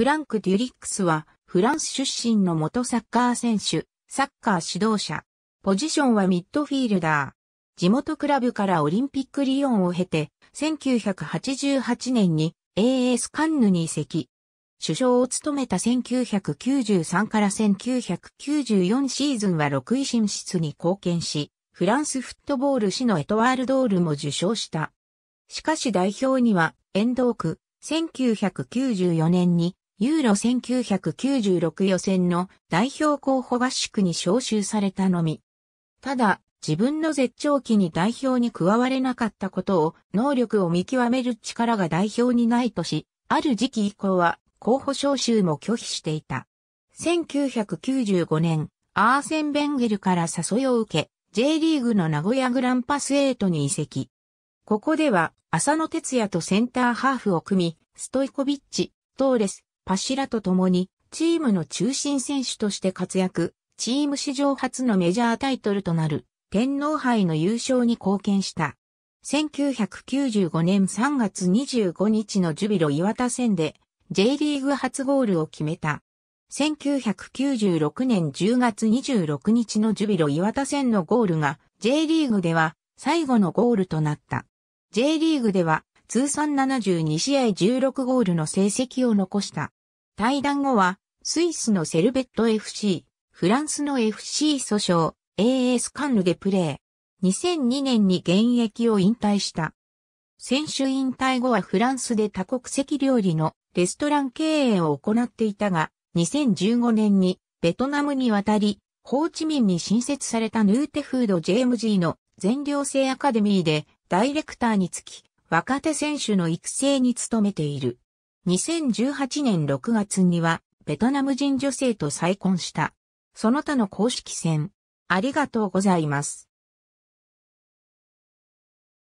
フランク・デュリックスは、フランス出身の元サッカー選手、サッカー指導者。ポジションはミッドフィールダー。地元クラブからオリンピックリオンを経て、1988年に AS カンヌに移籍。首相を務めた1993から1994シーズンは6位進出に貢献し、フランスフットボール誌のエトワールドールも受賞した。しかし代表には、遠藤区、1994年にユーロ1996予選の代表候補合宿に招集されたのみ。ただ、自分の絶頂期に代表に加われなかったことを、能力を見極める力が代表にないとし、ある時期以降は候補招集も拒否していた。1995年、アーセン・ベンゲルから誘いを受け、J リーグの名古屋グランパス8に移籍。ここでは、浅野哲也とセンターハーフを組み、ストイコビッチ、トーレス、柱と共に、チームの中心選手として活躍、チーム史上初のメジャータイトルとなる、天皇杯の優勝に貢献した。1995年3月25日のジュビロ岩田戦で J リーグ初ゴールを決めた。1996年10月26日のジュビロ岩田戦のゴールが J リーグでは最後のゴールとなった。J リーグでは通算72試合16ゴールの成績を残した。対談後は、スイスのセルベット FC、フランスの FC 訴訟、AS カンヌでプレー。2002年に現役を引退した。選手引退後はフランスで多国籍料理のレストラン経営を行っていたが、2015年にベトナムに渡り、ホーチミンに新設されたヌーテフード JMG の全寮制アカデミーでダイレクターにつき、若手選手の育成に努めている。2018年6月には、ベトナム人女性と再婚した。その他の公式戦、ありがとうございます。